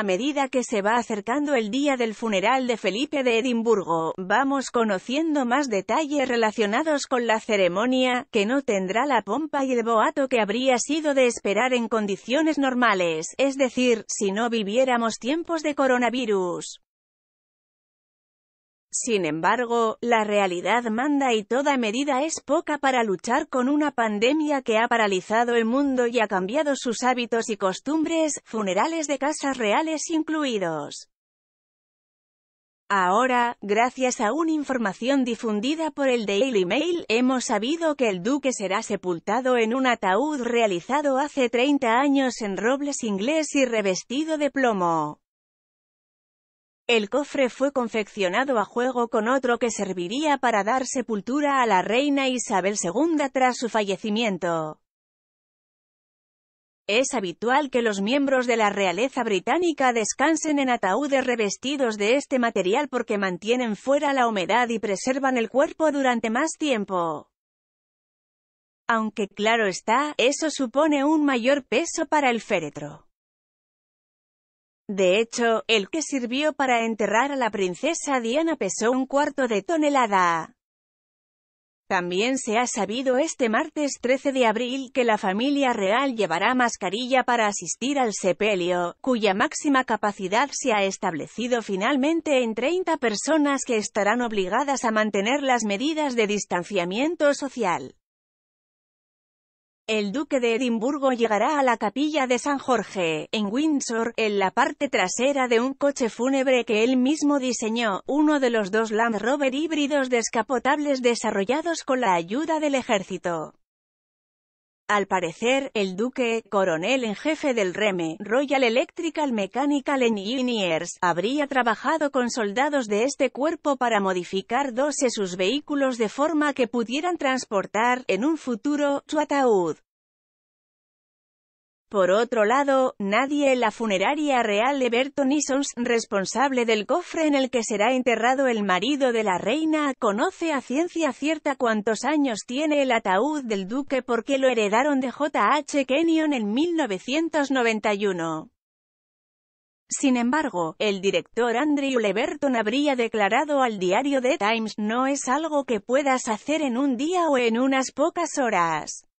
a medida que se va acercando el día del funeral de Felipe de Edimburgo, vamos conociendo más detalles relacionados con la ceremonia, que no tendrá la pompa y el boato que habría sido de esperar en condiciones normales, es decir, si no viviéramos tiempos de coronavirus. Sin embargo, la realidad manda y toda medida es poca para luchar con una pandemia que ha paralizado el mundo y ha cambiado sus hábitos y costumbres, funerales de casas reales incluidos. Ahora, gracias a una información difundida por el Daily Mail, hemos sabido que el duque será sepultado en un ataúd realizado hace 30 años en robles inglés y revestido de plomo. El cofre fue confeccionado a juego con otro que serviría para dar sepultura a la reina Isabel II tras su fallecimiento. Es habitual que los miembros de la realeza británica descansen en ataúdes revestidos de este material porque mantienen fuera la humedad y preservan el cuerpo durante más tiempo. Aunque claro está, eso supone un mayor peso para el féretro. De hecho, el que sirvió para enterrar a la princesa Diana pesó un cuarto de tonelada. También se ha sabido este martes 13 de abril que la familia real llevará mascarilla para asistir al sepelio, cuya máxima capacidad se ha establecido finalmente en 30 personas que estarán obligadas a mantener las medidas de distanciamiento social el duque de Edimburgo llegará a la capilla de San Jorge, en Windsor, en la parte trasera de un coche fúnebre que él mismo diseñó, uno de los dos Land Rover híbridos descapotables desarrollados con la ayuda del ejército. Al parecer, el duque, coronel en jefe del REME, Royal Electrical Mechanical Engineers, habría trabajado con soldados de este cuerpo para modificar dos de sus vehículos de forma que pudieran transportar, en un futuro, su ataúd. Por otro lado, nadie en la funeraria real de Berton responsable del cofre en el que será enterrado el marido de la reina, conoce a ciencia cierta cuántos años tiene el ataúd del duque porque lo heredaron de J.H. Kenyon en 1991. Sin embargo, el director Andrew Leberton habría declarado al diario The Times, no es algo que puedas hacer en un día o en unas pocas horas.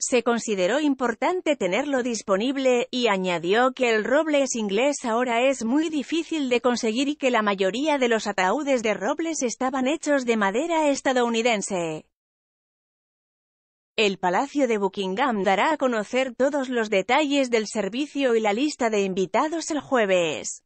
Se consideró importante tenerlo disponible, y añadió que el robles inglés ahora es muy difícil de conseguir y que la mayoría de los ataúdes de robles estaban hechos de madera estadounidense. El Palacio de Buckingham dará a conocer todos los detalles del servicio y la lista de invitados el jueves.